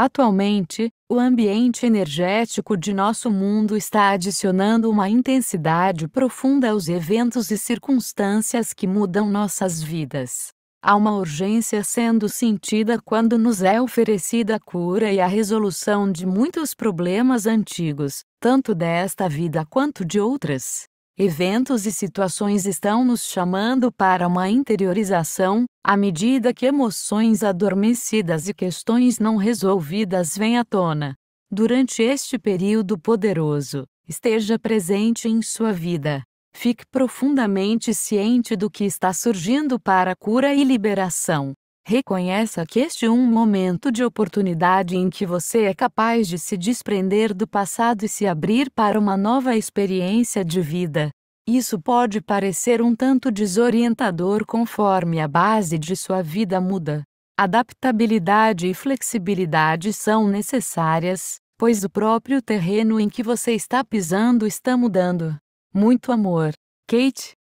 Atualmente, o ambiente energético de nosso mundo está adicionando uma intensidade profunda aos eventos e circunstâncias que mudam nossas vidas. Há uma urgência sendo sentida quando nos é oferecida a cura e a resolução de muitos problemas antigos, tanto desta vida quanto de outras. Eventos e situações estão nos chamando para uma interiorização, à medida que emoções adormecidas e questões não resolvidas vêm à tona. Durante este período poderoso, esteja presente em sua vida. Fique profundamente ciente do que está surgindo para cura e liberação. Reconheça que este é um momento de oportunidade em que você é capaz de se desprender do passado e se abrir para uma nova experiência de vida. Isso pode parecer um tanto desorientador conforme a base de sua vida muda. Adaptabilidade e flexibilidade são necessárias, pois o próprio terreno em que você está pisando está mudando. Muito amor, Kate.